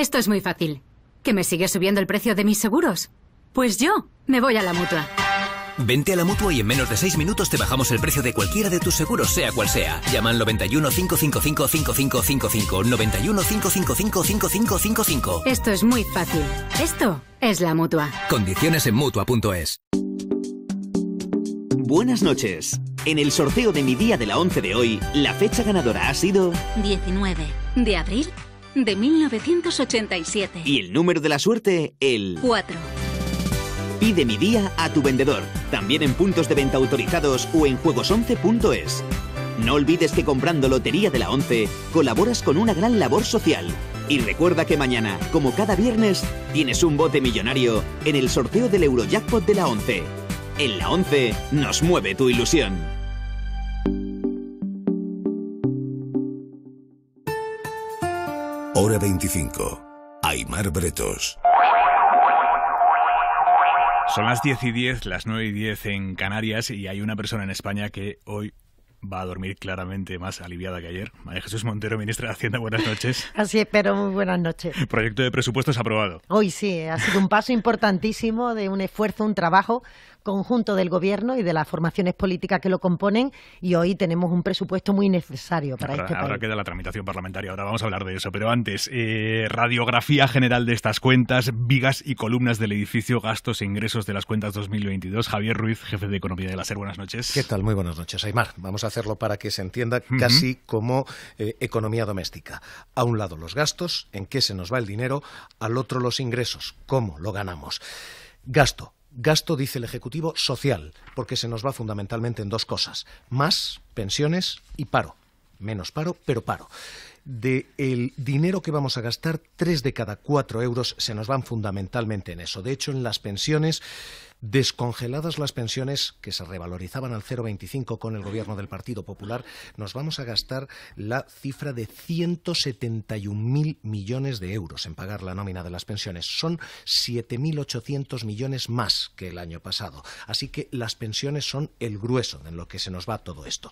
Esto es muy fácil. ¿Que me sigue subiendo el precio de mis seguros? Pues yo me voy a la mutua. Vente a la mutua y en menos de seis minutos te bajamos el precio de cualquiera de tus seguros, sea cual sea. Llama al 91 555 5555. 91 555 5555. Esto es muy fácil. Esto es la mutua. Condiciones en mutua.es. Buenas noches. En el sorteo de mi día de la 11 de hoy, la fecha ganadora ha sido. 19 de abril de 1987. Y el número de la suerte, el 4. Pide mi día a tu vendedor, también en puntos de venta autorizados o en juegos11.es. No olvides que comprando Lotería de la 11 colaboras con una gran labor social. Y recuerda que mañana, como cada viernes, tienes un bote millonario en el sorteo del Eurojackpot de la 11. En la 11 nos mueve tu ilusión. 25. Aymar Bretos. Son las 10 y 10, las 9 y 10 en Canarias y hay una persona en España que hoy va a dormir claramente más aliviada que ayer. María Jesús Montero, ministra de Hacienda, buenas noches. Así espero, muy buenas noches. El proyecto de presupuestos aprobado. Hoy sí, eh, ha sido un paso importantísimo de un esfuerzo, un trabajo conjunto del Gobierno y de las formaciones políticas que lo componen y hoy tenemos un presupuesto muy necesario para este país. Ahora queda la tramitación parlamentaria, ahora vamos a hablar de eso, pero antes, eh, radiografía general de estas cuentas, vigas y columnas del edificio, gastos e ingresos de las cuentas 2022. Javier Ruiz, jefe de Economía de la SER, buenas noches. ¿Qué tal? Muy buenas noches, Aymar. Vamos a hacerlo para que se entienda, casi como eh, economía doméstica. A un lado los gastos, en qué se nos va el dinero, al otro los ingresos, cómo lo ganamos. Gasto, gasto, dice el Ejecutivo, social, porque se nos va fundamentalmente en dos cosas, más pensiones y paro. Menos paro, pero paro. De el dinero que vamos a gastar, tres de cada cuatro euros se nos van fundamentalmente en eso. De hecho, en las pensiones Descongeladas las pensiones que se revalorizaban al 0,25 con el gobierno del Partido Popular, nos vamos a gastar la cifra de 171.000 millones de euros en pagar la nómina de las pensiones. Son 7.800 millones más que el año pasado. Así que las pensiones son el grueso en lo que se nos va todo esto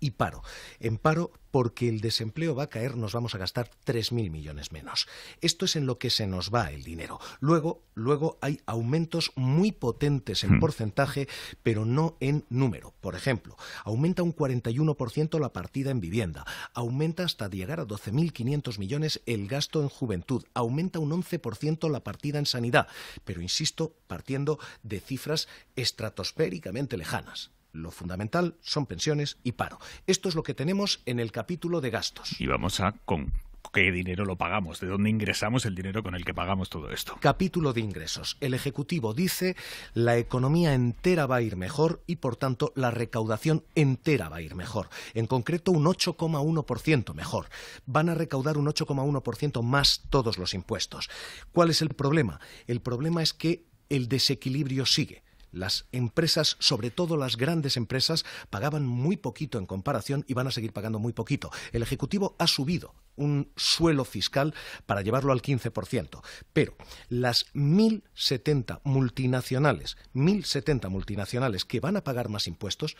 y paro. En paro porque el desempleo va a caer, nos vamos a gastar 3.000 millones menos. Esto es en lo que se nos va el dinero. Luego, luego hay aumentos muy potentes en hmm. porcentaje, pero no en número. Por ejemplo, aumenta un 41% la partida en vivienda, aumenta hasta llegar a 12.500 millones el gasto en juventud, aumenta un 11% la partida en sanidad, pero insisto, partiendo de cifras estratosféricamente lejanas. Lo fundamental son pensiones y paro. Esto es lo que tenemos en el capítulo de gastos. Y vamos a con qué dinero lo pagamos, de dónde ingresamos el dinero con el que pagamos todo esto. Capítulo de ingresos. El Ejecutivo dice la economía entera va a ir mejor y por tanto la recaudación entera va a ir mejor. En concreto un 8,1% mejor. Van a recaudar un 8,1% más todos los impuestos. ¿Cuál es el problema? El problema es que el desequilibrio sigue. Las empresas, sobre todo las grandes empresas, pagaban muy poquito en comparación y van a seguir pagando muy poquito. El Ejecutivo ha subido un suelo fiscal para llevarlo al 15%, pero las 1.070 multinacionales, 1.070 multinacionales que van a pagar más impuestos,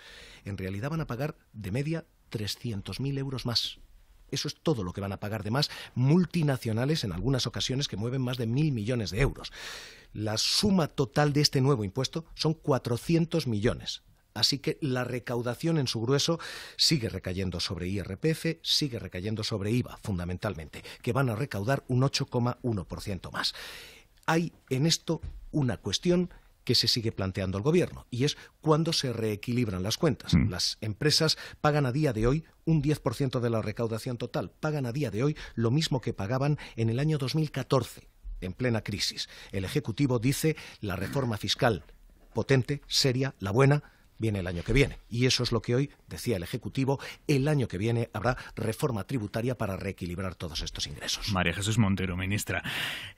en realidad van a pagar de media 300.000 euros más. Eso es todo lo que van a pagar de más multinacionales en algunas ocasiones que mueven más de mil millones de euros. La suma total de este nuevo impuesto son 400 millones. Así que la recaudación en su grueso sigue recayendo sobre IRPF, sigue recayendo sobre IVA, fundamentalmente, que van a recaudar un 8,1% más. Hay en esto una cuestión que se sigue planteando el gobierno, y es cuándo se reequilibran las cuentas. Mm. Las empresas pagan a día de hoy un 10% de la recaudación total, pagan a día de hoy lo mismo que pagaban en el año 2014 en plena crisis. El Ejecutivo dice la reforma fiscal potente, seria, la buena, viene el año que viene. Y eso es lo que hoy decía el Ejecutivo. El año que viene habrá reforma tributaria para reequilibrar todos estos ingresos. María Jesús Montero, ministra,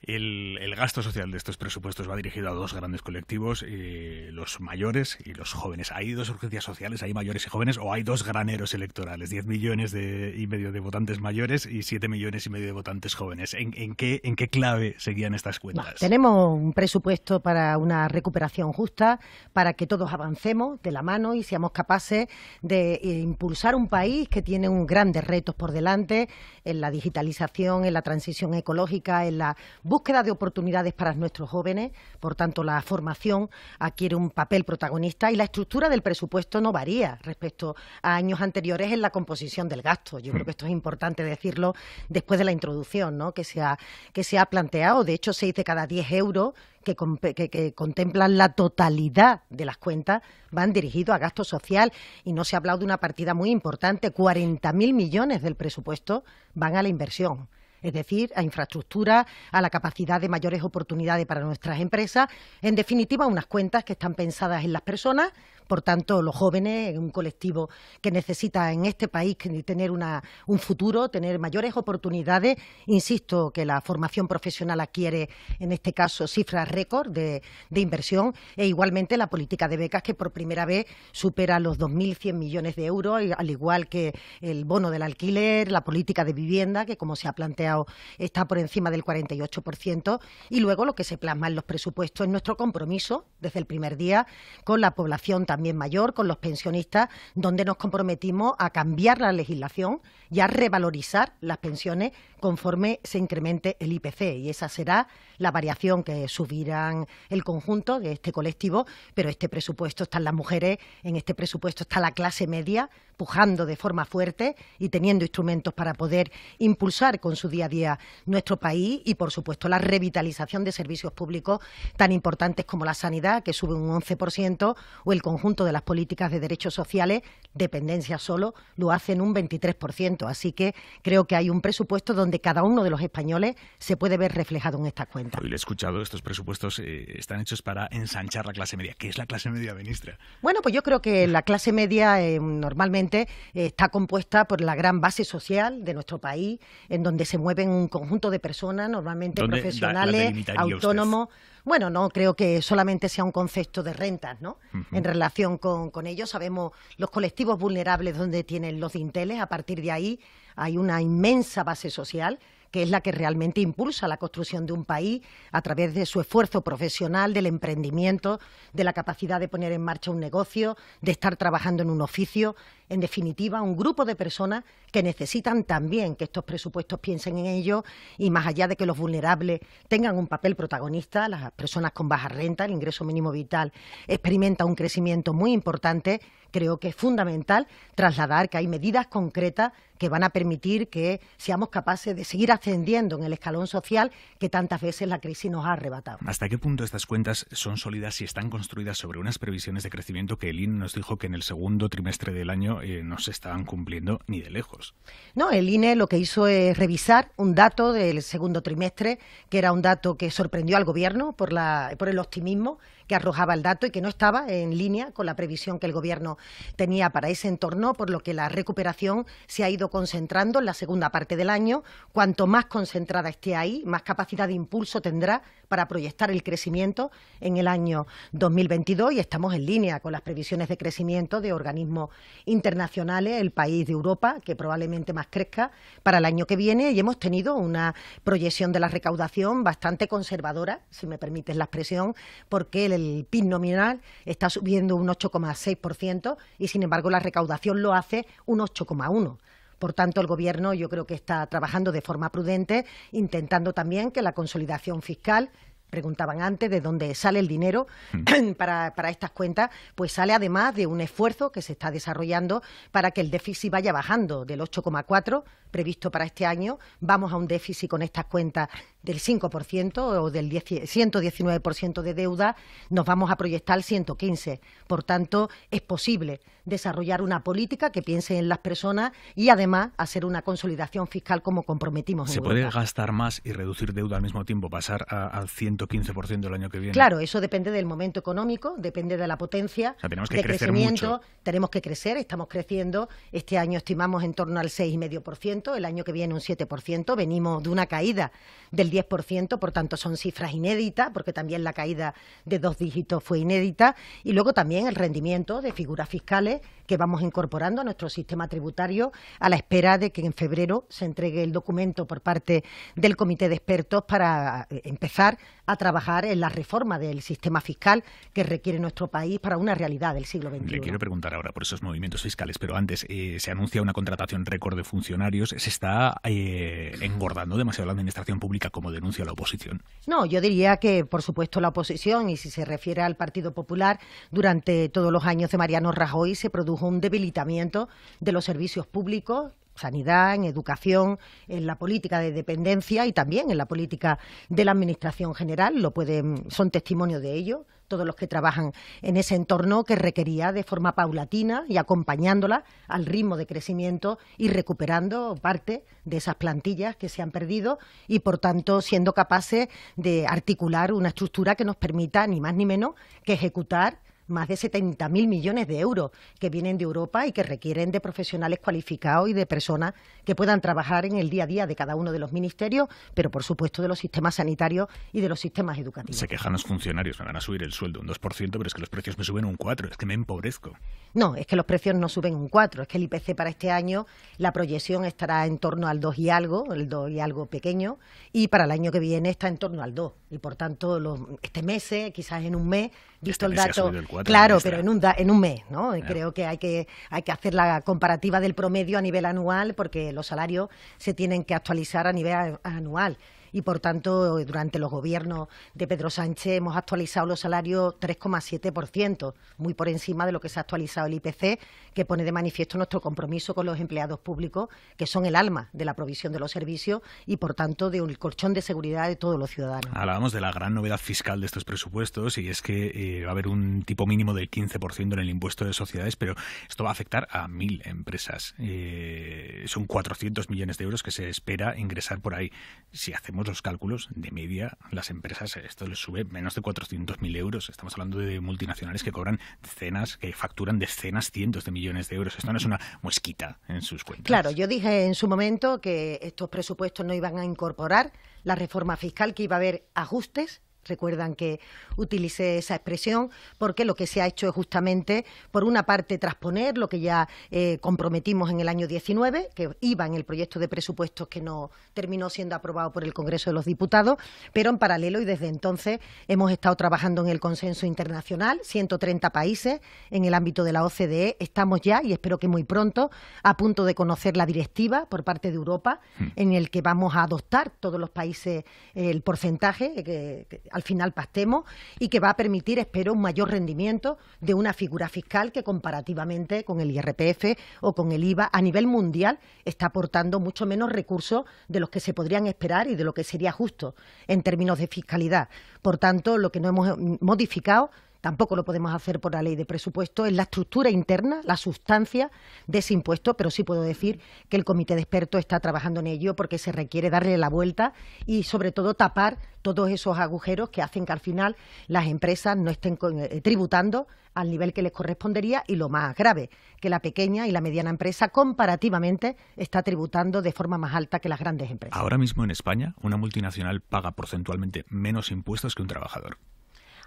el, gasto social de estos presupuestos va dirigido a dos grandes colectivos, eh, los mayores y los jóvenes. ¿Hay dos urgencias sociales? ¿Hay mayores y jóvenes? ¿O hay dos graneros electorales? 10 millones y medio de votantes mayores y siete millones y medio de votantes jóvenes. ¿En, qué, en qué clave seguían estas cuentas? tenemos un presupuesto para una recuperación justa, para que todos avancemos de la mano y seamos capaces de eh, impulsar un país que tiene grandes retos por delante en la digitalización, en la transición ecológica, en la búsqueda de oportunidades para nuestros jóvenes. Por tanto, la formación adquiere un papel protagonista y la estructura del presupuesto no varía respecto a años anteriores en la composición del gasto. Yo creo que esto es importante decirlo después de la introducción ¿no? que, se ha, que se ha planteado. De hecho, seis de cada 10 euros que, contemplan la totalidad de las cuentas van dirigidos a gasto social y no se ha hablado de una partida muy importante. 40.000 millones del presupuesto van a la inversión. Es decir, a infraestructura, a la capacidad de mayores oportunidades para nuestras empresas. En definitiva, unas cuentas que están pensadas en las personas, por tanto, los jóvenes, un colectivo que necesita en este país tener una, un futuro, tener mayores oportunidades. Insisto que la formación profesional adquiere, en este caso, cifras récord de, de inversión e igualmente la política de becas que por primera vez supera los 2.100 millones de euros, al igual que el bono del alquiler, la política de vivienda, que como se ha planteado está por encima del 48%, y luego lo que se plasma en los presupuestos es nuestro compromiso desde el primer día con la población también también mayor, con los pensionistas, donde nos comprometimos a cambiar la legislación y a revalorizar las pensiones conforme se incremente el IPC. Y esa será la variación que subirán el conjunto de este colectivo, pero este presupuesto están las mujeres, en este presupuesto está la clase media pujando de forma fuerte y teniendo instrumentos para poder impulsar con su día a día nuestro país y, por supuesto, la revitalización de servicios públicos tan importantes como la sanidad, que sube un 11%, o el conjunto de las políticas de derechos sociales, dependencia solo, lo hacen un 23%. Así que creo que hay un presupuesto donde cada uno de los españoles se puede ver reflejado en estas cuentas. Hoy lo he escuchado, estos presupuestos eh, están hechos para ensanchar la clase media. ¿Qué es la clase media, ministra? Bueno, pues yo creo que la clase media eh, normalmente eh, está compuesta por la gran base social de nuestro país, en donde se mueven un conjunto de personas, normalmente profesionales, autónomos. Bueno, no creo que solamente sea un concepto de rentas, ¿no? En relación con, con ellos, sabemos los colectivos vulnerables donde tienen los dinteles, a partir de ahí hay una inmensa base social que es la que realmente impulsa la construcción de un país a través de su esfuerzo profesional, del emprendimiento, de la capacidad de poner en marcha un negocio, de estar trabajando en un oficio en definitiva, un grupo de personas que necesitan también que estos presupuestos piensen en ellos y más allá de que los vulnerables tengan un papel protagonista, las personas con baja renta, el ingreso mínimo vital experimenta un crecimiento muy importante, creo que es fundamental trasladar que hay medidas concretas que van a permitir que seamos capaces de seguir ascendiendo en el escalón social que tantas veces la crisis nos ha arrebatado. ¿Hasta qué punto estas cuentas son sólidas ...y están construidas sobre unas previsiones de crecimiento que el INE nos dijo que en el segundo trimestre del año eh, no se estaban cumpliendo ni de lejos. No, el INE lo que hizo es revisar un dato del segundo trimestre, que era un dato que sorprendió al gobierno por el optimismo que arrojaba el dato y que no estaba en línea con la previsión que el Gobierno tenía para ese entorno, por lo que la recuperación se ha ido concentrando en la segunda parte del año. Cuanto más concentrada esté ahí, más capacidad de impulso tendrá para proyectar el crecimiento en el año 2022 y estamos en línea con las previsiones de crecimiento de organismos internacionales, el país de Europa, que probablemente más crezca para el año que viene y hemos tenido una proyección de la recaudación bastante conservadora, si me permites la expresión, porque el PIB nominal está subiendo un 8,6% y sin embargo la recaudación lo hace un 8,1%. Por tanto, el Gobierno yo creo que está trabajando de forma prudente, intentando también que la consolidación fiscal preguntaban antes de dónde sale el dinero mm. para, para, estas cuentas, pues sale además de un esfuerzo que se está desarrollando para que el déficit vaya bajando del 8,4 previsto para este año. Vamos a un déficit con estas cuentas del 5% o del 119% de deuda, nos vamos a proyectar al 115%. Por tanto, es posible desarrollar una política que piense en las personas y además hacer una consolidación fiscal como comprometimos. ¿Se puede gastar más y reducir deuda al mismo tiempo, pasar al 115% el año que viene? Claro, eso depende del momento económico, depende de la potencia, tenemos que de crecer crecimiento, tenemos que crecer, estamos creciendo, este año estimamos en torno al 6,5%, el año que viene un 7%, venimos de una caída del 10%, por tanto son cifras inéditas, porque también la caída de dos dígitos fue inédita, y luego también el rendimiento de figuras fiscales que vamos incorporando a nuestro sistema tributario a la espera de que en febrero se entregue el documento por parte del Comité de Expertos para eh, empezar a trabajar en la reforma del sistema fiscal que requiere nuestro país para una realidad del siglo XXI. Le quiero preguntar ahora por esos movimientos fiscales, pero antes eh, se anuncia una contratación récord de funcionarios. ¿Se está eh, engordando demasiado la administración pública como denuncia la oposición? No, yo diría que, por supuesto, la oposición, y si se refiere al Partido Popular, durante todos los años de Mariano Rajoy se produjo un debilitamiento de los servicios públicos sanidad, en educación, en la política de dependencia y también en la política de la Administración General. Lo pueden, son testimonio de ello todos los que trabajan en ese entorno que requería de forma paulatina y acompañándola al ritmo de crecimiento y recuperando parte de esas plantillas que se han perdido y, por tanto, siendo capaces de articular una estructura que nos permita ni más ni menos que ejecutar más de 70.000 millones de euros que vienen de Europa y que requieren de profesionales cualificados y de personas que puedan trabajar en el día a día de cada uno de los ministerios, pero por supuesto de los sistemas sanitarios y de los sistemas educativos. Se quejan los funcionarios, me van a subir el sueldo un 2%, pero es que los precios me suben un 4%, es que me empobrezco. No, es que los precios no suben un 4%, es que el IPC para este año, la proyección estará en torno al 2 y algo, el 2 y algo pequeño, y para el año que viene está en torno al 2. Y por tanto, este mes, quizás en un mes, este visto el dato Claro, pero en un, en un mes, ¿no? Creo que hay, que hay que hacer la comparativa del promedio a nivel anual porque los salarios se tienen que actualizar a nivel anual y por tanto durante los gobiernos de Pedro Sánchez hemos actualizado los salarios 3,7%, muy por encima de lo que se ha actualizado el IPC, que pone de manifiesto nuestro compromiso con los empleados públicos, que son el alma de la provisión de los servicios y por tanto de un colchón de seguridad de todos los ciudadanos. Hablábamos de la gran novedad fiscal de estos presupuestos y es que eh, va a haber un tipo mínimo del 15% en el impuesto de sociedades, pero esto va a afectar a mil empresas. Eh, son 400 millones de euros que se espera ingresar por ahí. Si hacemos los cálculos, de media las empresas, esto les sube menos de 400.000 euros. Estamos hablando de multinacionales que cobran decenas, que facturan decenas, cientos de millones de euros. Esto no es una mosquita en sus cuentas. Claro, yo dije en su momento que estos presupuestos no iban a incorporar la reforma fiscal, que iba a haber ajustes Recuerdan que utilicé esa expresión porque lo que se ha hecho es justamente, por una parte, transponer lo que ya eh, comprometimos en el año 19, que iba en el proyecto de presupuestos que no terminó siendo aprobado por el Congreso de los Diputados, pero en paralelo y desde entonces hemos estado trabajando en el consenso internacional, 130 países en el ámbito de la OCDE. Estamos ya, y espero que muy pronto, a punto de conocer la directiva por parte de Europa hmm. en el que vamos a adoptar todos los países el porcentaje eh, que al final pactemos y que va a permitir, espero, un mayor rendimiento de una figura fiscal que comparativamente con el IRPF o con el IVA a nivel mundial está aportando mucho menos recursos de los que se podrían esperar y de lo que sería justo en términos de fiscalidad. Por tanto, lo que no hemos mm, modificado tampoco lo podemos hacer por la ley de presupuesto, es la estructura interna, la sustancia de ese impuesto, pero sí puedo decir que el comité de expertos está trabajando en ello porque se requiere darle la vuelta y sobre todo tapar todos esos agujeros que hacen que al final las empresas no estén eh, tributando al nivel que les correspondería y lo más grave, que la pequeña y la mediana empresa comparativamente está tributando de forma más alta que las grandes empresas. Ahora mismo en España, una multinacional paga porcentualmente menos impuestos que un trabajador.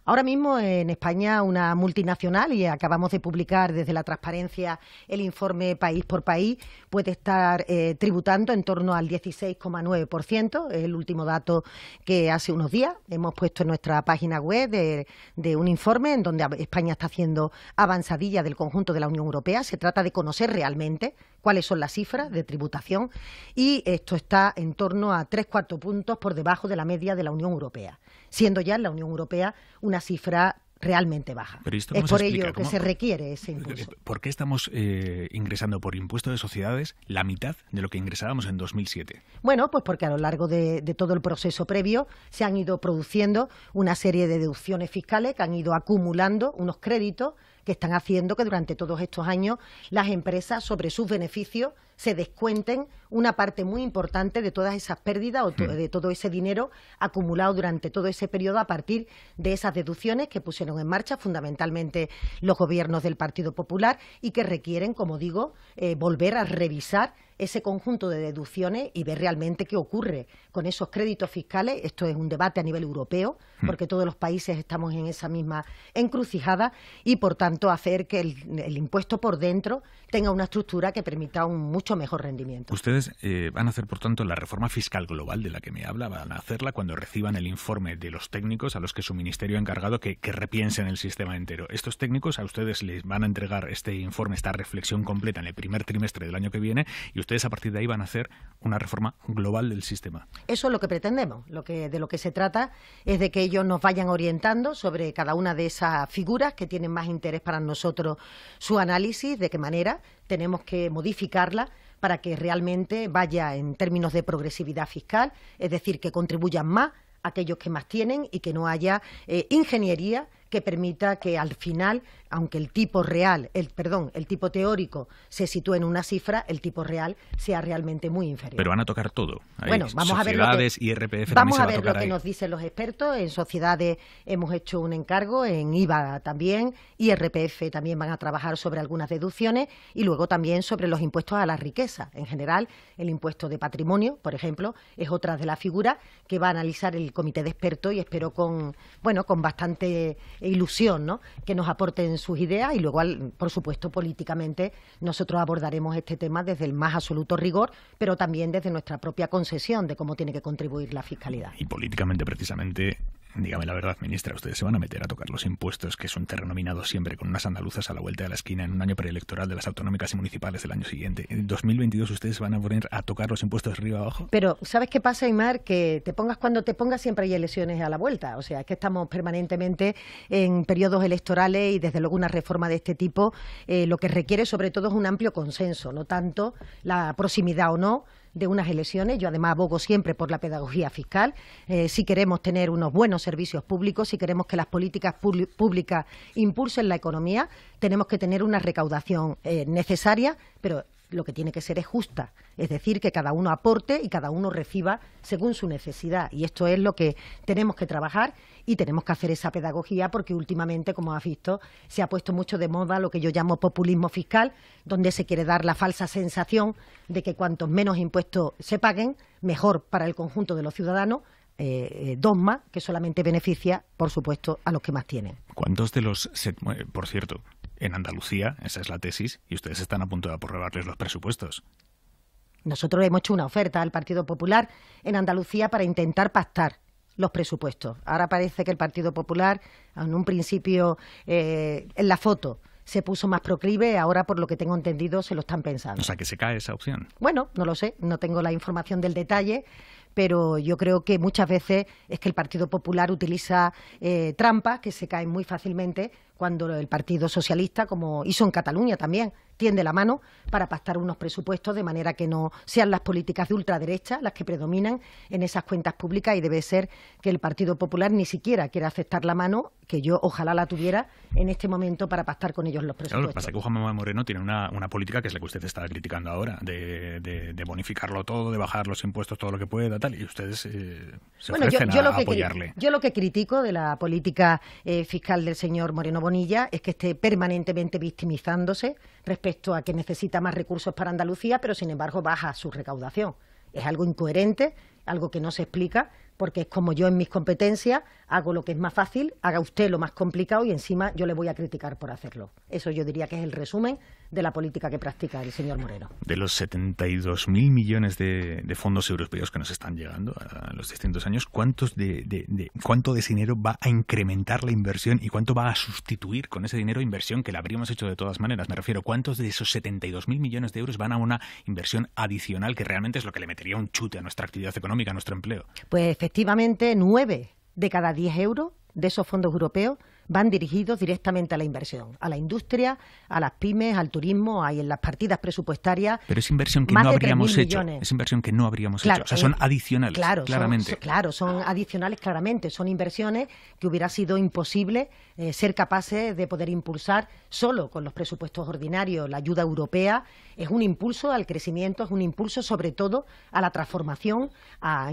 Ahora mismo en España una multinacional, y acabamos de publicar desde la transparencia el informe país por país, puede estar eh, tributando en torno al 16,9%, es el último dato que hace unos días hemos puesto en nuestra página web de, de un informe en donde España está haciendo avanzadilla del conjunto de la Unión Europea. Se trata de conocer realmente cuáles son las cifras de tributación y esto está en torno a tres cuartos puntos por debajo de la media de la Unión Europea siendo ya en la Unión Europea una cifra realmente baja. es por ello que se requiere ese impuesto. Eh, ¿Por qué estamos eh, ingresando por impuesto de sociedades la mitad de lo que ingresábamos en 2007? Bueno, pues porque a lo largo de, todo el proceso previo se han ido produciendo una serie de deducciones fiscales que han ido acumulando unos créditos que están haciendo que durante todos estos años las empresas sobre sus beneficios se descuenten una parte muy importante de todas esas pérdidas o mm. de todo ese dinero acumulado durante todo ese periodo a partir de esas deducciones que pusieron en marcha fundamentalmente los gobiernos del Partido Popular y que requieren, como digo, eh, volver a revisar ese conjunto de deducciones y ver realmente qué ocurre con esos créditos fiscales. Esto es un debate a nivel europeo, hmm. porque todos los países estamos en esa misma encrucijada y, por tanto, hacer que el, impuesto por dentro tenga una estructura que permita un mucho mejor rendimiento. Ustedes eh, van a hacer, por tanto, la reforma fiscal global de la que me habla, van a hacerla cuando reciban el informe de los técnicos a los que su ministerio ha encargado que, que repiensen el sistema entero. Estos técnicos a ustedes les van a entregar este informe, esta reflexión completa en el primer trimestre del año que viene y ustedes ustedes a partir de ahí van a hacer una reforma global del sistema. Eso es lo que pretendemos. Lo que, de lo que se trata es de que ellos nos vayan orientando sobre cada una de esas figuras que tienen más interés para nosotros su análisis, de qué manera tenemos que modificarla para que realmente vaya en términos de progresividad fiscal, es decir, que contribuyan más aquellos que más tienen y que no haya eh, ingeniería que permita que al final, aunque el tipo real, el perdón, el tipo teórico se sitúe en una cifra, el tipo real sea realmente muy inferior. Pero van a tocar todo. bueno, vamos a ver lo que, vamos a ver lo que nos dicen los expertos. En sociedades hemos hecho un encargo, en IVA también, y IRPF también van a trabajar sobre algunas deducciones y luego también sobre los impuestos a la riqueza. En general, el impuesto de patrimonio, por ejemplo, es otra de las figuras que va a analizar el comité de expertos y espero con bueno con bastante e ilusión, ¿no? Que nos aporten sus ideas y luego, por supuesto, políticamente nosotros abordaremos este tema desde el más absoluto rigor, pero también desde nuestra propia concesión de cómo tiene que contribuir la fiscalidad. Y políticamente, precisamente, Dígame la verdad, ministra, ustedes se van a meter a tocar los impuestos, que son un siempre con unas andaluzas a la vuelta de la esquina en un año preelectoral de las autonómicas y municipales del año siguiente. En 2022 ustedes van a poner a tocar los impuestos arriba abajo. Pero, ¿sabes qué pasa, Aymar? Que te pongas cuando te pongas siempre hay elecciones a la vuelta. O sea, es que estamos permanentemente en periodos electorales y desde luego una reforma de este tipo eh, lo que requiere sobre todo es un amplio consenso, no tanto la proximidad o no de unas elecciones. Yo además abogo siempre por la pedagogía fiscal. Eh, si queremos tener unos buenos servicios públicos, si queremos que las políticas públicas impulsen la economía, tenemos que tener una recaudación eh, necesaria, pero lo que tiene que ser es justa, es decir, que cada uno aporte y cada uno reciba según su necesidad. Y esto es lo que tenemos que trabajar y tenemos que hacer esa pedagogía porque últimamente, como has visto, se ha puesto mucho de moda lo que yo llamo populismo fiscal, donde se quiere dar la falsa sensación de que cuantos menos impuestos se paguen, mejor para el conjunto de los ciudadanos, eh, eh, dos dogma que solamente beneficia, por supuesto, a los que más tienen. ¿Cuántos de los, eh, por cierto, en Andalucía, esa es la tesis, y ustedes están a punto de aprobarles los presupuestos. Nosotros hemos hecho una oferta al Partido Popular en Andalucía para intentar pactar los presupuestos. Ahora parece que el Partido Popular, en un principio, eh, en la foto, se puso más proclive, ahora por lo que tengo entendido se lo están pensando. O sea, que se cae esa opción. Bueno, no lo sé, no tengo la información del detalle, pero yo creo que muchas veces es que el Partido Popular utiliza eh, trampas que se caen muy fácilmente cuando el Partido Socialista, como hizo en Cataluña también, tiende la mano para pactar unos presupuestos de manera que no sean las políticas de ultraderecha las que predominan en esas cuentas públicas y debe ser que el Partido Popular ni siquiera quiera aceptar la mano, que yo ojalá la tuviera en este momento para pactar con ellos los presupuestos. lo que pasa es que Juan Manuel Moreno tiene una, política que es la que usted está criticando ahora, de, bonificarlo todo, de bajar los impuestos todo lo que pueda, tal, y ustedes eh, se bueno, yo, a, lo que, Yo lo que critico de la política eh, fiscal del señor Moreno Bonilla es que esté permanentemente victimizándose respecto a que necesita más recursos para Andalucía, pero sin embargo baja su recaudación. Es algo incoherente, algo que no se explica porque es como yo en mis competencias hago lo que es más fácil, haga usted lo más complicado y encima yo le voy a criticar por hacerlo. Eso yo diría que es el resumen de la política que practica el señor Moreno. De los 72.000 millones de, fondos europeos que nos están llegando a los distintos años, ¿cuántos de, ¿cuánto de ese dinero va a incrementar la inversión y cuánto va a sustituir con ese dinero inversión que la habríamos hecho de todas maneras? Me refiero, ¿cuántos de esos 72.000 millones de euros van a una inversión adicional que realmente es lo que le metería un chute a nuestra actividad económica, a nuestro empleo? Pues efectivamente nueve de cada diez euros de esos fondos europeos van dirigidos directamente a la inversión, a la industria, a las pymes, al turismo, hay en las partidas presupuestarias. Pero es inversión que no habríamos hecho. Es inversión que no habríamos hecho. O sea, son eh, adicionales. Claro, claramente. Son, claro, son adicionales claramente. Son inversiones que hubiera sido imposible eh, ser capaces de poder impulsar solo con los presupuestos ordinarios. La ayuda europea es un impulso al crecimiento, es un impulso sobre todo a la transformación, a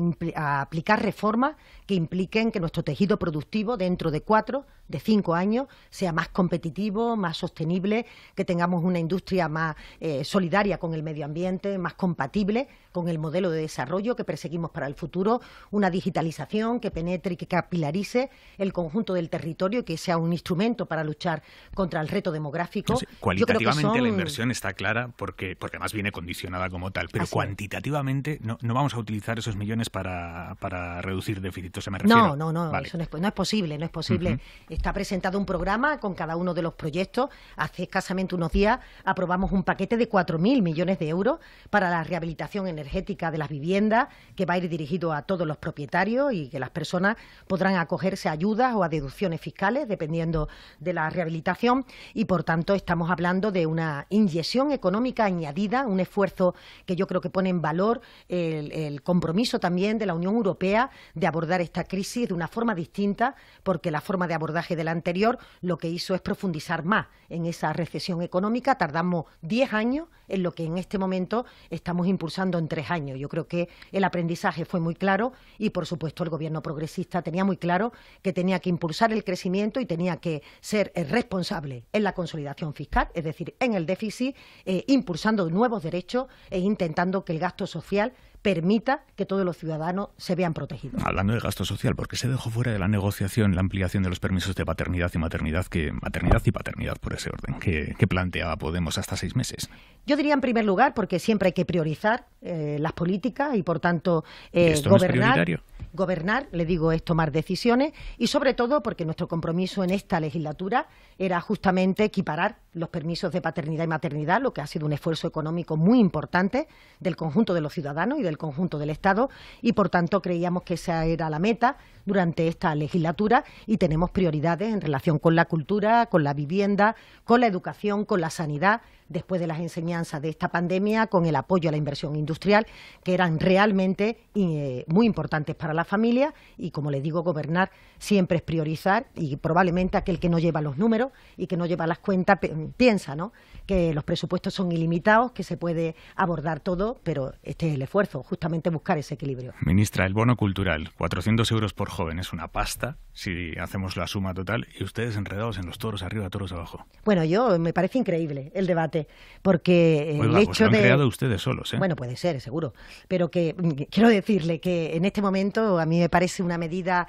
aplicar reformas que impliquen que nuestro tejido productivo dentro de cuatro de cinco años sea más competitivo, más sostenible, que tengamos una industria más eh, solidaria con el medio ambiente, más compatible con el modelo de desarrollo que perseguimos para el futuro, una digitalización que penetre y que capilarice el conjunto del territorio que sea un instrumento para luchar contra el reto demográfico. cualitativamente la inversión está clara porque, porque además viene condicionada como tal, pero cuantitativamente no, vamos a utilizar esos millones para, reducir déficit. se No, no, no, eso no es, posible, no es posible está presentado un programa con cada uno de los proyectos. Hace escasamente unos días aprobamos un paquete de 4.000 millones de euros para la rehabilitación energética de las viviendas, que va a ir dirigido a todos los propietarios y que las personas podrán acogerse a ayudas o a deducciones fiscales, dependiendo de la rehabilitación. Y, por tanto, estamos hablando de una inyección económica añadida, un esfuerzo que yo creo que pone en valor el, compromiso también de la Unión Europea de abordar esta crisis de una forma distinta, porque la forma de abordaje de del anterior, lo que hizo es profundizar más en esa recesión económica. Tardamos diez años en lo que en este momento estamos impulsando en tres años. Yo creo que el aprendizaje fue muy claro y, por supuesto, el gobierno progresista tenía muy claro que tenía que impulsar el crecimiento y tenía que ser responsable en la consolidación fiscal, es decir, en el déficit, eh, impulsando nuevos derechos e intentando que el gasto social permita que todos los ciudadanos se vean protegidos. Hablando de gasto social, ¿por qué se dejó fuera de la negociación la ampliación de los permisos de paternidad y maternidad, que maternidad y paternidad por ese orden, que, planteaba Podemos hasta seis meses? Yo diría en primer lugar, porque siempre hay que priorizar eh, las políticas y por tanto eh, gobernar. gobernar, le digo, es tomar decisiones y sobre todo porque nuestro compromiso en esta legislatura era justamente equiparar los permisos de paternidad y maternidad, lo que ha sido un esfuerzo económico muy importante del conjunto de los ciudadanos y del conjunto del Estado y, por tanto, creíamos que esa era la meta durante esta legislatura y tenemos prioridades en relación con la cultura, con la vivienda, con la educación, con la sanidad después de las enseñanzas de esta pandemia con el apoyo a la inversión industrial, que eran realmente eh, muy importantes para la familia y, como le digo, gobernar siempre es priorizar y probablemente aquel que no lleva los números y que no lleva las cuentas piensa ¿no? que los presupuestos son ilimitados, que se puede abordar todo, pero este es el esfuerzo, justamente buscar ese equilibrio. Ministra, el bono cultural, 400 euros por joven, es una pasta si hacemos la suma total y ustedes enredados en los toros arriba, toros abajo. Bueno, yo me parece increíble el debate porque eh, pues el hecho han de... ustedes solos, ¿eh? Bueno, puede ser, eh, seguro. Pero mm, que quiero decirle que en este momento a mí me parece una medida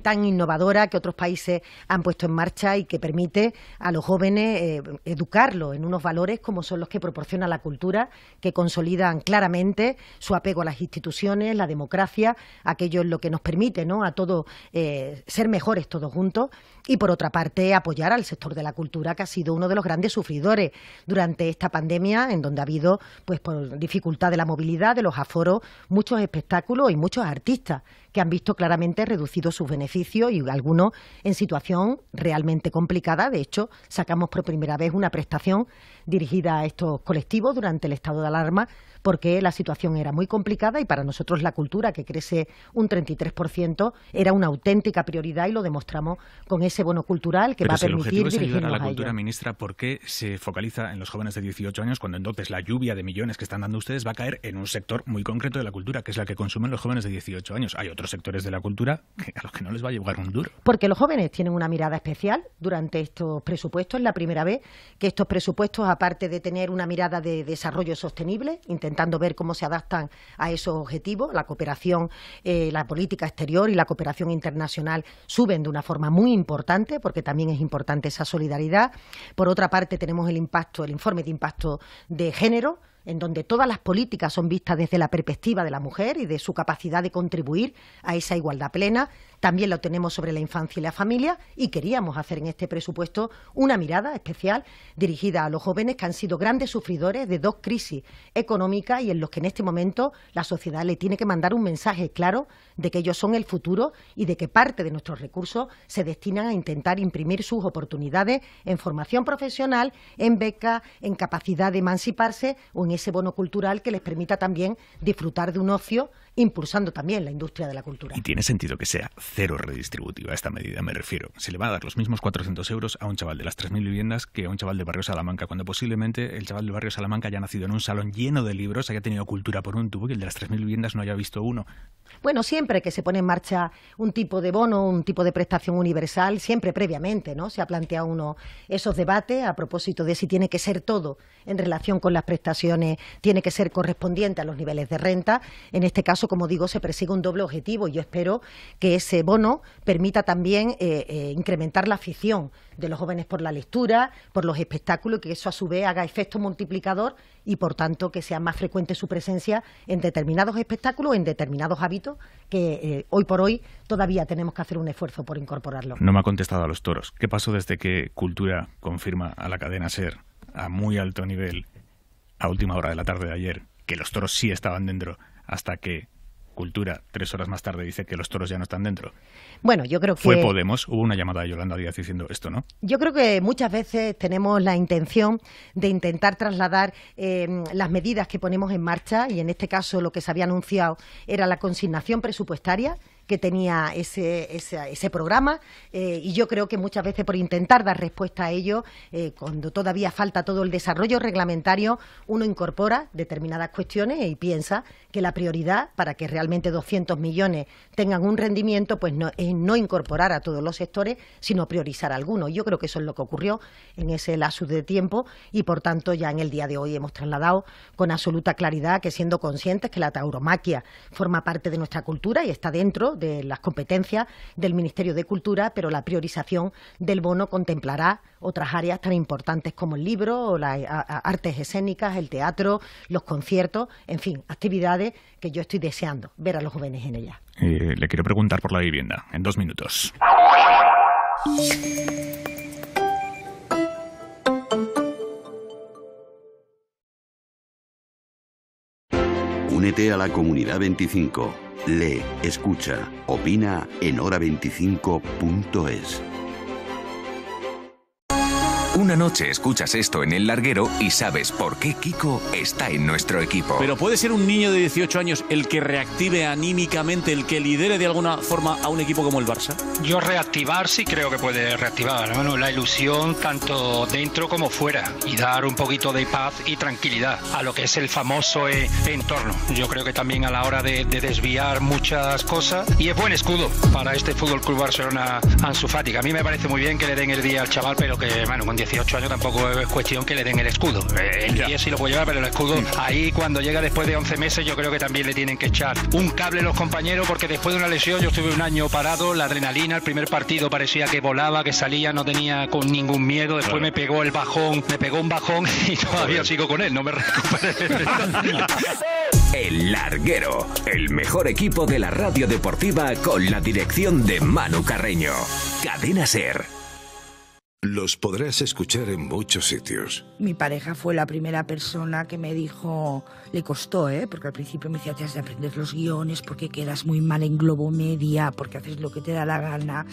tan innovadora que otros países han puesto en marcha y que permite a los jóvenes educarlos en unos valores como son los que proporciona la cultura, que consolidan claramente su apego a las instituciones, la democracia, aquello es lo que nos permite ¿no? a todos ser mejores todos juntos y, por otra parte, apoyar al sector de la cultura, que ha sido uno de los grandes sufridores durante durante esta pandemia, en donde ha habido, pues por dificultad de la movilidad, de los aforos, muchos espectáculos y muchos artistas que han visto claramente reducidos sus beneficios y algunos en situación realmente complicada. De hecho, sacamos por primera vez una prestación dirigida a estos colectivos durante el estado de alarma porque la situación era muy complicada y para nosotros la cultura, que crece un 33%, era una auténtica prioridad y lo demostramos con ese bono cultural que va a permitir si a la cultura, ministra, ¿por qué se focaliza en los jóvenes de 18 años cuando entonces la lluvia de millones que están dando ustedes va a caer en un sector muy concreto de la cultura, que es la que consumen los jóvenes de 18 años? Hay otros sectores de la cultura que a los que no les va a llevar un duro. Porque los jóvenes tienen una mirada especial durante estos presupuestos. Es la primera vez que estos presupuestos aparte de tener una mirada de desarrollo sostenible, intentando ver cómo se adaptan a esos objetivos. La cooperación, eh, la política exterior y la cooperación internacional suben de una forma muy importante, porque también es importante esa solidaridad. Por otra parte, tenemos el impacto, el informe de impacto de género en donde todas las políticas son vistas desde la perspectiva de la mujer y de su capacidad de contribuir a esa igualdad plena. También lo tenemos sobre la infancia y la familia y queríamos hacer en este presupuesto una mirada especial dirigida a los jóvenes que han sido grandes sufridores de dos crisis económicas y en los que en este momento la sociedad le tiene que mandar un mensaje claro de que ellos son el futuro y de que parte de nuestros recursos se destinan a intentar imprimir sus oportunidades en formación profesional, en becas, en capacidad de emanciparse o en ese bono cultural que les permita también disfrutar de un ocio impulsando también la industria de la cultura. Y tiene sentido que sea cero redistributiva esta medida, me refiero. Se le va a dar los mismos 400 euros a un chaval de las 3.000 viviendas que a un chaval de Barrio Salamanca, cuando posiblemente el chaval de Barrio Salamanca haya nacido en un salón lleno de libros, haya tenido cultura por un tubo y el de las 3.000 viviendas no haya visto uno. Bueno, siempre que se pone en marcha un tipo de bono, un tipo de prestación universal, siempre previamente, ¿no? Se ha planteado uno esos debates a propósito de si tiene que ser todo en relación con las prestaciones, tiene que ser correspondiente a los niveles de renta. En este caso, como digo, se persigue un doble objetivo y yo espero que ese bono permita también eh, eh, incrementar la afición de los jóvenes por la lectura, por los espectáculos, que eso a su vez haga efecto multiplicador y por tanto que sea más frecuente su presencia en determinados espectáculos, en determinados hábitos que eh, hoy por hoy todavía tenemos que hacer un esfuerzo por incorporarlo. No me ha contestado a los toros. ¿Qué pasó desde que Cultura confirma a la cadena SER a muy alto nivel a última hora de la tarde de ayer que los toros sí estaban dentro hasta que Cultura, tres horas más tarde, dice que los toros ya no están dentro. Bueno, yo creo que... Fue Podemos, hubo una llamada de Yolanda Díaz diciendo esto, ¿no? Yo creo que muchas veces tenemos la intención de intentar trasladar em, las medidas que ponemos en marcha y en este caso lo que se había anunciado era la consignación presupuestaria que tenía ese, programa eh, y yo creo que muchas veces por intentar dar respuesta a ello, eh, cuando todavía falta todo el desarrollo reglamentario, uno incorpora determinadas cuestiones y piensa que la prioridad para que realmente 200 millones tengan un rendimiento pues no, es no incorporar a todos los sectores, sino priorizar algunos. Yo creo que eso es lo que ocurrió en ese lapsus de tiempo y por tanto ya en el día de hoy hemos trasladado con absoluta claridad que siendo conscientes que la tauromaquia forma parte de nuestra cultura y está dentro de las competencias del Ministerio de Cultura, pero la priorización del bono contemplará otras áreas tan importantes como el libro, las eh, artes escénicas, el teatro, los conciertos, en fin, actividades que yo estoy deseando ver a los jóvenes en ellas. Eh, le quiero preguntar por la vivienda, en dos minutos. Únete a la comunidad 25. Lee, escucha, opina en hora25.es. Una noche escuchas esto en el larguero y sabes por qué Kiko está en nuestro equipo. Pero puede ser un niño de 18 años el que reactive anímicamente, el que lidere de alguna forma a un equipo como el Barça. Yo reactivar sí creo que puede reactivar, bueno, la ilusión tanto dentro como fuera y dar un poquito de paz y tranquilidad a lo que es el famoso e- entorno. Yo creo que también a la hora de, desviar muchas cosas y es buen escudo para este Fútbol Club Barcelona Ansu A mí me parece muy bien que le den el día al chaval, pero que bueno, con 18 años tampoco es cuestión que le den el escudo. Eh, el 10 sí lo puede llevar, pero el escudo mm. ahí cuando llega después de 11 meses yo creo que también le tienen que echar un cable los compañeros porque después de una lesión yo estuve un año parado, la adrenalina, el primer partido parecía que volaba, que salía, no tenía con ningún miedo, después me pegó el bajón, me pegó un bajón y todavía sigo con él, no me recuperé. el Larguero, el mejor equipo de la radio deportiva con la dirección de Manu Carreño. Cadena Ser. Los podrás escuchar en muchos sitios. Mi pareja fue la primera persona que me dijo, le costó, ¿eh? porque al principio me decía, te has de aprender los guiones, porque quedas muy mal en globo media, porque haces lo que te da la gana.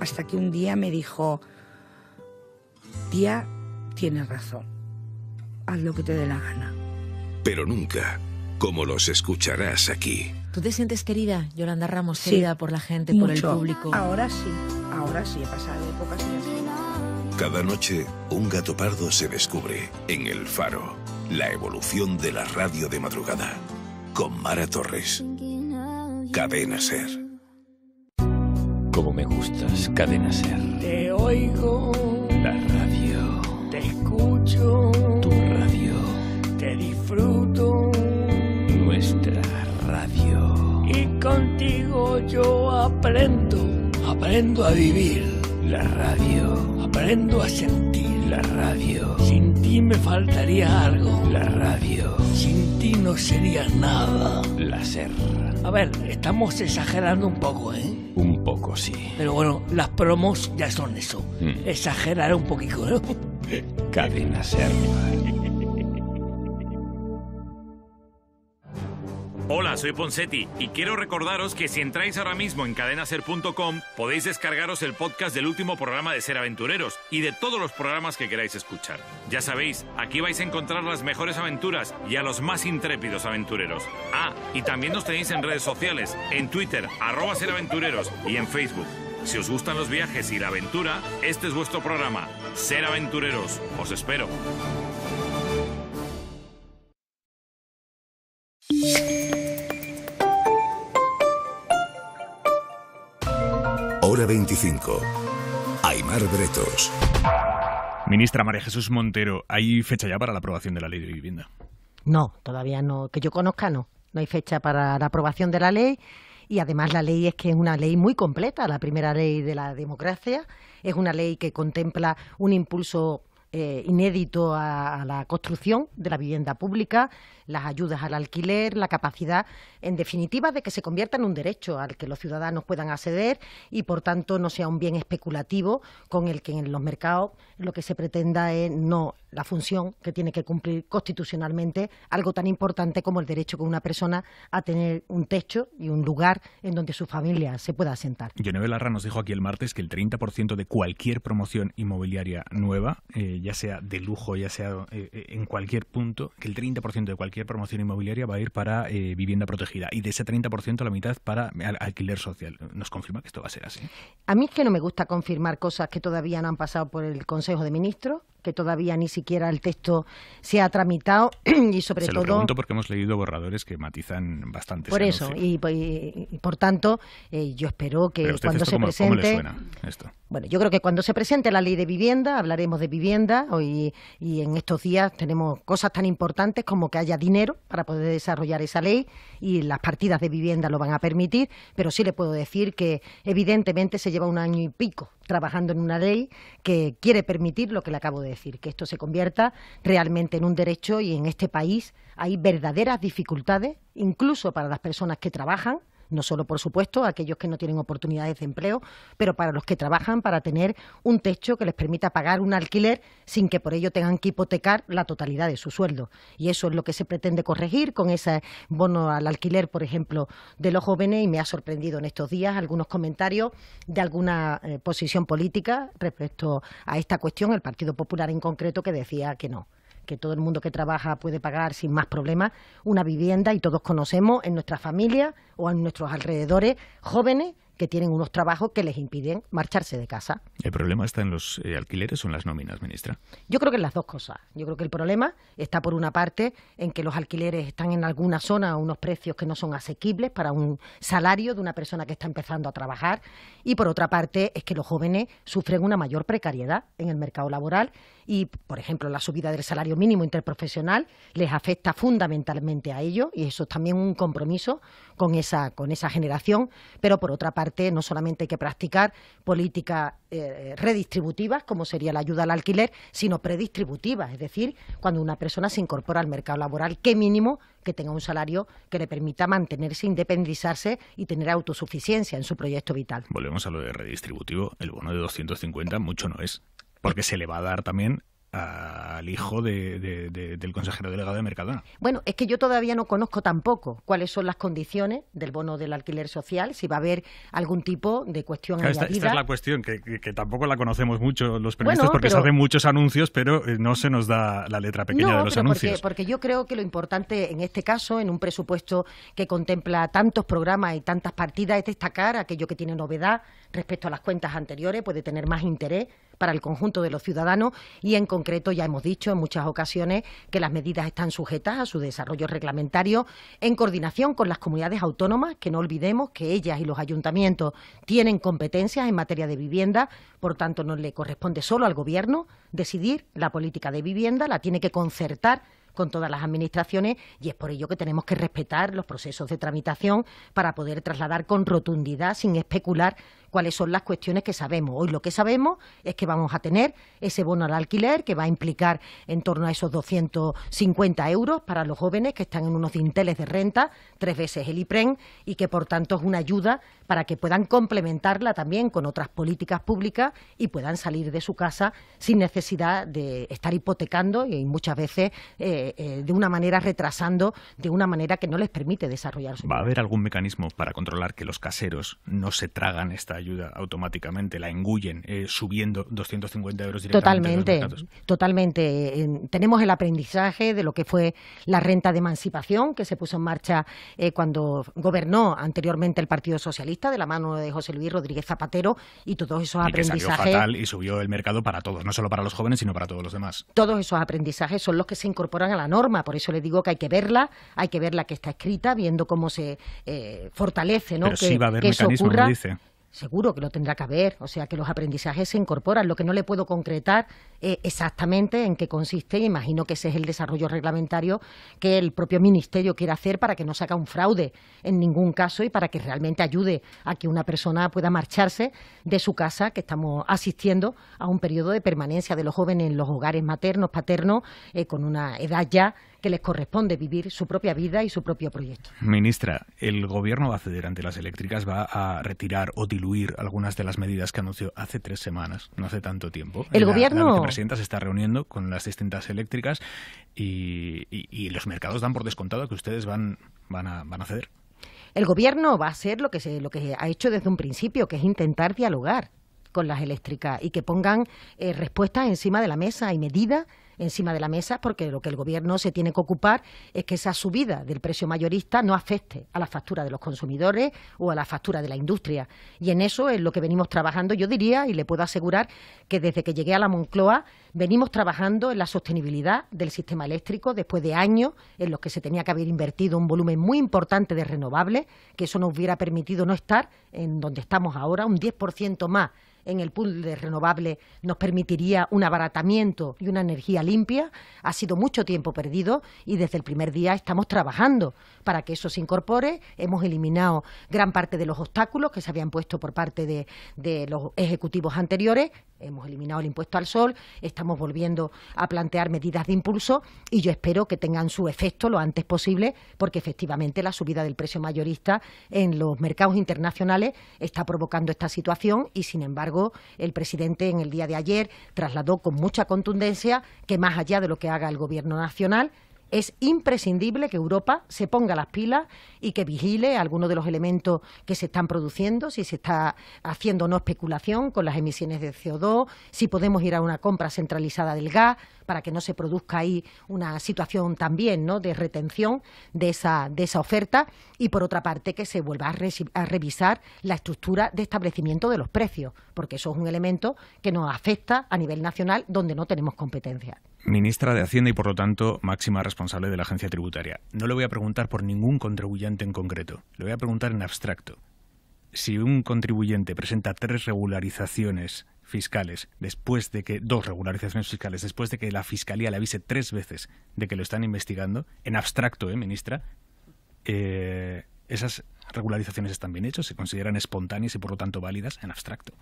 Hasta que un día me dijo, tía, tienes razón, haz lo que te dé la gana. Pero nunca, como los escucharás aquí. ¿Tú te sientes querida, Yolanda Ramos, querida por la gente, por el público? Ahora sí, ahora sí, he pasado épocas. Cada noche, un gato pardo se descubre en El Faro, la evolución de la radio de madrugada, con Mara Torres. Cadena Ser. Como me gustas, Cadena Ser. Te oigo. La radio. Te escucho. Tu radio. Te disfruto. Nuestra radio. Y contigo yo aprendo, aprendo a vivir la radio. Aprendo a sentir la radio. Sin ti me faltaría algo. La radio. Sin ti no sería nada. La serra. A ver, estamos exagerando un poco, ¿eh? Un poco, sí. Pero bueno, las promos ya son eso. Mm. Exagerar un poquito, ¿no? Cadena Serra. soy Poncetti y quiero recordaros que si entráis ahora mismo en cadenaser.com podéis descargaros el podcast del último programa de Ser Aventureros y de todos los programas que queráis escuchar. Ya sabéis, aquí vais a encontrar las mejores aventuras y a los más intrépidos aventureros. Ah, y también nos tenéis en redes sociales, en Twitter, arroba Ser Aventureros y en Facebook. Si os gustan los viajes y la aventura, este es vuestro programa, Ser Aventureros. Os espero. Hora 25. Aymar Bretos. Ministra María Jesús Montero, ¿hay fecha ya para la aprobación de la ley de vivienda? No, todavía no. Que yo conozca, no. No hay fecha para la aprobación de la ley. Y además la ley es que es una ley muy completa, la primera ley de la democracia. Es una ley que contempla un impulso eh, inédito a, a, la construcción de la vivienda pública, las ayudas al alquiler, la capacidad, en definitiva, de que se convierta en un derecho al que los ciudadanos puedan acceder y, por tanto, no sea un bien especulativo con el que en los mercados lo que se pretenda es no la función que tiene que cumplir constitucionalmente algo tan importante como el derecho de una persona a tener un techo y un lugar en donde su familia se pueda asentar. Genevieve Larra nos dijo aquí el martes que el 30% de cualquier promoción inmobiliaria nueva, eh, ya sea de lujo, ya sea eh, en cualquier punto, que el 30% de cualquier promoción inmobiliaria va a ir para eh, vivienda protegida y de ese 30% la mitad para alquiler social. ¿Nos confirma que esto va a ser así? A mí es que no me gusta confirmar cosas que todavía no han pasado por el Consejo de Ministros que todavía ni siquiera el texto se ha tramitado y sobre todo... Se lo porque hemos leído borradores que matizan bastante. Por eso, y, por tanto, eh, yo espero que cuando se presente... Bueno, yo creo que cuando se presente la ley de vivienda, hablaremos de vivienda hoy, y en estos días tenemos cosas tan importantes como que haya dinero para poder desarrollar esa ley y las partidas de vivienda lo van a permitir, pero sí le puedo decir que evidentemente se lleva un año y pico trabajando en una ley que quiere permitir lo que le acabo de decir, que esto se convierta realmente en un derecho y en este país hay verdaderas dificultades, incluso para las personas que trabajan, no solo por supuesto aquellos que no tienen oportunidades de empleo, pero para los que trabajan para tener un techo que les permita pagar un alquiler sin que por ello tengan que hipotecar la totalidad de su sueldo. Y eso es lo que se pretende corregir con ese bono al alquiler, por ejemplo, de los jóvenes y me ha sorprendido en estos días algunos comentarios de alguna eh, posición política respecto a esta cuestión, el Partido Popular en concreto, que decía que no que todo el mundo que trabaja puede pagar sin más problemas, una vivienda y todos conocemos en nuestra familia o en nuestros alrededores jóvenes que tienen unos trabajos que les impiden marcharse de casa. ¿El problema está en los eh, alquileres o en las nóminas, ministra? Yo creo que en las dos cosas. Yo creo que el problema está, por una parte, en que los alquileres están en alguna zona a unos precios que no son asequibles para un salario de una persona que está empezando a trabajar. Y, por otra parte, es que los jóvenes sufren una mayor precariedad en el mercado laboral y, por ejemplo, la subida del salario mínimo interprofesional les afecta fundamentalmente a ellos y eso es también un compromiso con esa, con esa generación. Pero, por otra parte, no solamente hay que practicar políticas eh, eh, redistributivas, como sería la ayuda al alquiler, sino predistributivas, es decir, cuando una persona se incorpora al mercado laboral, qué mínimo que tenga un salario que le permita mantenerse, independizarse y tener autosuficiencia en su proyecto vital. Volvemos a lo de redistributivo. El bono de 250 mucho no es, porque se le va a dar también al hijo del consejero delegado de Mercadona. Bueno, es que yo todavía no conozco tampoco cuáles son las condiciones del bono del alquiler social, si va a haber algún tipo de cuestión añadida. Esta, es la cuestión, que, tampoco la conocemos mucho los periodistas porque se hacen muchos anuncios, pero eh, no se nos da la letra pequeña de los anuncios. porque yo creo que lo importante en este caso, en un presupuesto que contempla tantos programas y tantas partidas, es destacar aquello que tiene novedad respecto a las cuentas anteriores, puede tener más interés para el conjunto de los ciudadanos y, en concreto, ya hemos dicho en muchas ocasiones que las medidas están sujetas a su desarrollo reglamentario en coordinación con las comunidades autónomas, que no olvidemos que ellas y los ayuntamientos tienen competencias en materia de vivienda, por tanto, no le corresponde solo al Gobierno decidir la política de vivienda, la tiene que concertar con todas las administraciones y es por ello que tenemos que respetar los procesos de tramitación para poder trasladar con rotundidad, sin especular, cuáles son las cuestiones que sabemos. Hoy lo que sabemos es que vamos a tener ese bono al alquiler que va a implicar en torno a esos 250 euros para los jóvenes que están en unos dinteles de renta, tres veces el IPREN, y que por tanto es una ayuda para que puedan complementarla también con otras políticas públicas y puedan salir de su casa sin necesidad de estar hipotecando y muchas veces eh, eh, de una manera retrasando, de una manera que no les permite desarrollar ¿Va a haber algún mecanismo para controlar que los caseros no se tragan esta ayuda automáticamente, la engullen eh, subiendo 250 euros directamente? Totalmente, totalmente. tenemos el aprendizaje de lo que fue la renta de emancipación que se puso en marcha cuando gobernó anteriormente el Partido Socialista de la mano de José Luis Rodríguez Zapatero y todos esos y aprendizajes. y subió el mercado para todos, no solo para los jóvenes, sino para todos los demás. Todos esos aprendizajes son los que se incorporan a la norma, por eso le digo que hay que verla, hay que ver la que está escrita, viendo cómo se eh, fortalece, ¿no? Pero sí va a haber Dice. Seguro que lo tendrá que haber, o sea que los aprendizajes se incorporan. Lo que no le puedo concretar eh, exactamente en qué consiste imagino que ese es el desarrollo reglamentario que el propio Ministerio quiere hacer para que no saca un fraude en ningún caso y para que realmente ayude a que una persona pueda marcharse de su casa, que estamos asistiendo a un periodo de permanencia de los jóvenes en los hogares maternos, paternos, eh, con una edad ya que les corresponde vivir su propia vida y su propio proyecto. Ministra, el Gobierno va a ceder ante las eléctricas, va a retirar o diluir algunas de las medidas que anunció hace tres semanas, no hace tanto tiempo. El Gobierno presidenta se está reuniendo con las distintas eléctricas y, los mercados dan por descontado que ustedes van, van, a, van a ceder. El gobierno va a hacer lo que, se, lo que ha hecho desde un principio, que es intentar dialogar con las eléctricas y que pongan eh, respuestas encima de la mesa y medidas encima de la mesa porque lo que el Gobierno se tiene que ocupar es que esa subida del precio mayorista no afecte a la factura de los consumidores o a la factura de la industria. Y en eso es lo que venimos trabajando, yo diría, y le puedo asegurar que desde que llegué a la Moncloa venimos trabajando en la sostenibilidad del sistema eléctrico después de años en los que se tenía que haber invertido un volumen muy importante de renovables, que eso nos hubiera permitido no estar en donde estamos ahora, un 10% más en el pool de renovable nos permitiría un abaratamiento y una energía limpia. Ha sido mucho tiempo perdido y desde el primer día estamos trabajando para que eso se incorpore. Hemos eliminado gran parte de los obstáculos que se habían puesto por parte de, de los ejecutivos anteriores hemos eliminado el impuesto al sol, estamos volviendo a plantear medidas de impulso y yo espero que tengan su efecto lo antes posible, porque efectivamente la subida del precio mayorista en los mercados internacionales está provocando esta situación y, sin embargo, el presidente en el día de ayer trasladó con mucha contundencia que más allá de lo que haga el Gobierno nacional, es imprescindible que Europa se ponga las pilas y que vigile algunos de los elementos que se están produciendo, si se está haciendo no especulación con las emisiones de CO2, si podemos ir a una compra centralizada del gas para que no se produzca ahí una situación también ¿no? de retención de esa, de esa oferta y, por otra parte, que se vuelva a, a revisar la estructura de establecimiento de los precios, porque eso es un elemento que nos afecta a nivel nacional donde no tenemos competencia ministra de Hacienda y, por lo tanto, máxima responsable de la agencia tributaria. No le voy a preguntar por ningún contribuyente en concreto, le voy a preguntar en abstracto. Si un contribuyente presenta tres regularizaciones fiscales después de que dos regularizaciones fiscales después de que la fiscalía le avise tres veces de que lo están investigando en abstracto, ¿eh, ministra, eh, esas regularizaciones están bien hechas, se consideran espontáneas y por lo tanto válidas en abstracto.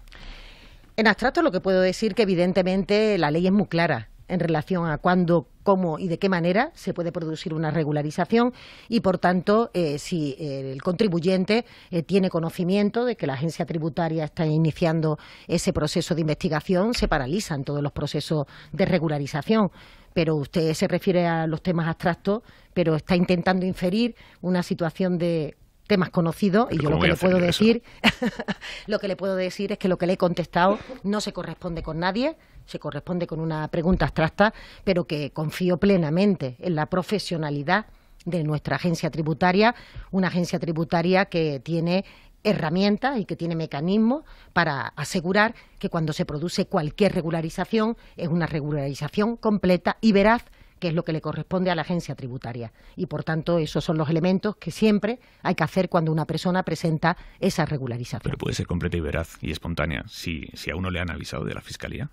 En abstracto lo que puedo decir que evidentemente la ley es muy clara en relación a cuándo, cómo y de qué manera se puede producir una regularización y, por tanto, eh, si eh, el contribuyente eh, tiene conocimiento de que la agencia tributaria está iniciando ese proceso de investigación, se paralizan todos los procesos de regularización pero usted se refiere a los temas abstractos, pero está intentando inferir una situación de temas conocidos y yo lo que le puedo decir, lo que le puedo decir es que lo que le he contestado no se corresponde con nadie, se corresponde con una pregunta abstracta, pero que confío plenamente en la profesionalidad de nuestra agencia tributaria, una agencia tributaria que tiene herramientas y que tiene mecanismos para asegurar que cuando se produce cualquier regularización es una regularización completa y veraz que es lo que le corresponde a la agencia tributaria. Y por tanto, esos son los elementos que siempre hay que hacer cuando una persona presenta esa regularización. Pero puede ser completa y veraz y espontánea si, si a uno le han avisado de la fiscalía.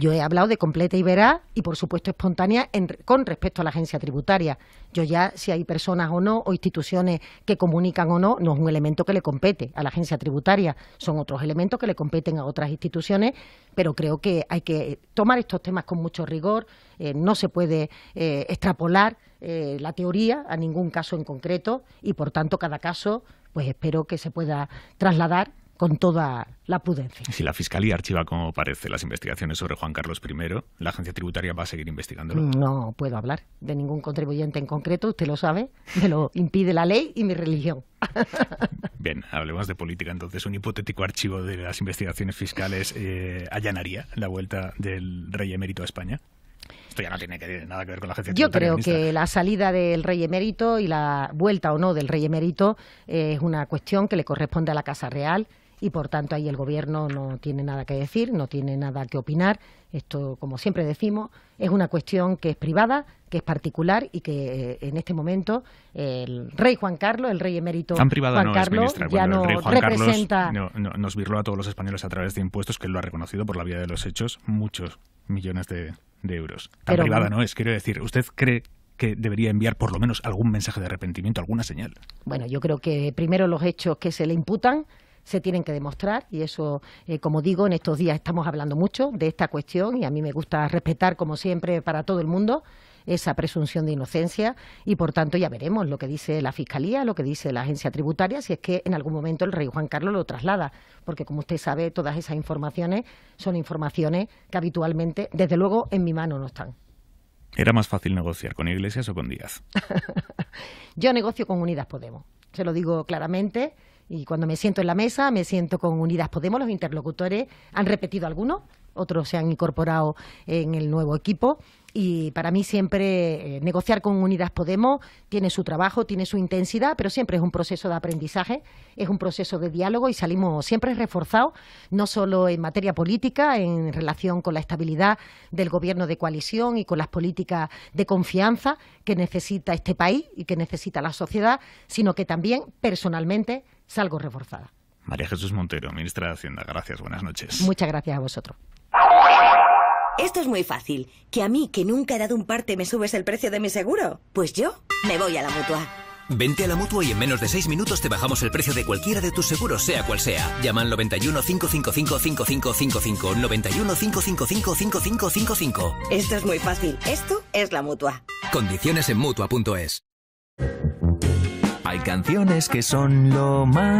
Yo he hablado de completa y verá y, por supuesto, espontánea con respecto a la agencia tributaria. Yo ya, si hay personas o no, o instituciones que comunican o no, no es un elemento que le compete a la agencia tributaria. Son otros elementos que le competen a otras instituciones, pero creo que hay que tomar estos temas con mucho rigor. Eh, no se puede eh, extrapolar eh, la teoría a ningún caso en concreto y, por tanto, cada caso pues espero que se pueda trasladar con toda la prudencia. Si la Fiscalía archiva, como parece, las investigaciones sobre Juan Carlos I, ¿la agencia tributaria va a seguir investigándolo? No puedo hablar de ningún contribuyente en concreto, usted lo sabe, me lo impide la ley y mi religión. Bien, hablemos de política. Entonces, un hipotético archivo de las investigaciones fiscales eh, allanaría la vuelta del rey emérito a España. Esto ya no tiene nada que ver con la agencia Tributaria. Yo creo que la salida del rey emérito y la vuelta o no del rey emérito eh, es una cuestión que le corresponde a la Casa Real y por tanto ahí el gobierno no tiene nada que decir, no tiene nada que opinar. Esto, como siempre decimos, es una cuestión que es privada, que es particular y que eh, en este momento el rey Juan Carlos, el rey emérito Tan privada Juan no Carlos, es ya no el rey Juan representa. nos virló a todos los españoles a través de impuestos que lo ha reconocido por la vía de los hechos, muchos millones de, euros. Tan privada no es, quiero decir, ¿usted cree que debería enviar por lo menos algún mensaje de arrepentimiento, alguna señal? Bueno, yo creo que primero los hechos que se le imputan se tienen que demostrar y eso, eh, como digo, en estos días estamos hablando mucho de esta cuestión y a mí me gusta respetar, como siempre, para todo el mundo esa presunción de inocencia y por tanto ya veremos lo que dice la Fiscalía, lo que dice la Agencia Tributaria, si es que en algún momento el rey Juan Carlos lo traslada, porque como usted sabe, todas esas informaciones son informaciones que habitualmente, desde luego, en mi mano no están. ¿Era más fácil negociar con Iglesias o con Díaz? Yo negocio con Unidas Podemos, se lo digo claramente. Y cuando me siento en la mesa, me siento con Unidas Podemos, los interlocutores han repetido algunos, otros se han incorporado en el nuevo equipo y para mí siempre eh, negociar con Unidas Podemos tiene su trabajo, tiene su intensidad, pero siempre es un proceso de aprendizaje, es un proceso de diálogo y salimos siempre reforzados, no solo en materia política, en relación con la estabilidad del gobierno de coalición y con las políticas de confianza que necesita este país y que necesita la sociedad, sino que también personalmente salgo reforzada. María Jesús Montero, ministra de Hacienda, gracias, buenas noches. Muchas gracias a vosotros. Esto es muy fácil. ¿Que a mí, que nunca he dado un parte, me subes el precio de mi seguro? Pues yo me voy a la mutua. Vente a la mutua y en menos de 6 minutos te bajamos el precio de cualquiera de tus seguros, sea cual sea. Llama al 91 555 5555. 91 555 5555. Esto es muy fácil. Esto es la mutua. Condiciones en mutua.es. Hay canciones que son lo más.